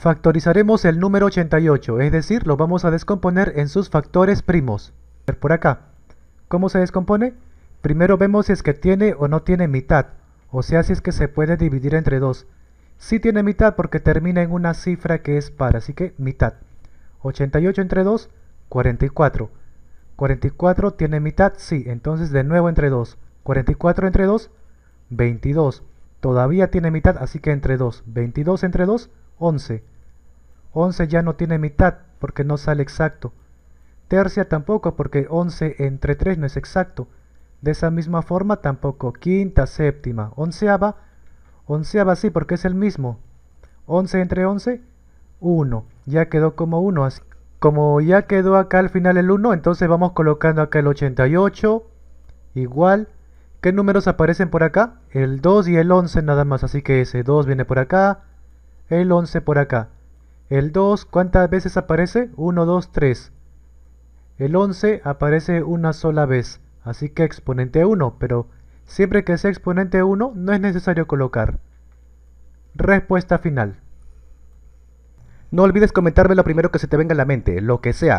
Factorizaremos el número 88, es decir, lo vamos a descomponer en sus factores primos. Por acá. ¿Cómo se descompone? Primero vemos si es que tiene o no tiene mitad, o sea, si es que se puede dividir entre dos. Si sí tiene mitad porque termina en una cifra que es par, así que mitad. 88 entre 2, 44. 44 tiene mitad, sí, entonces de nuevo entre 2. 44 entre 2, 22. Todavía tiene mitad, así que entre 2. 22 entre 2, 11. 11 ya no tiene mitad porque no sale exacto. Tercia tampoco porque 11 entre 3 no es exacto. De esa misma forma tampoco. Quinta, séptima, onceava. Onceava sí porque es el mismo. 11 entre 11, 1. Ya quedó como 1 así. Como ya quedó acá al final el 1, entonces vamos colocando acá el 88. Igual. ¿Qué números aparecen por acá? El 2 y el 11 nada más. Así que ese 2 viene por acá el 11 por acá. El 2, ¿cuántas veces aparece? 1, 2, 3. El 11 aparece una sola vez, así que exponente 1, pero siempre que sea exponente 1 no es necesario colocar. Respuesta final. No olvides comentarme lo primero que se te venga a la mente, lo que sea.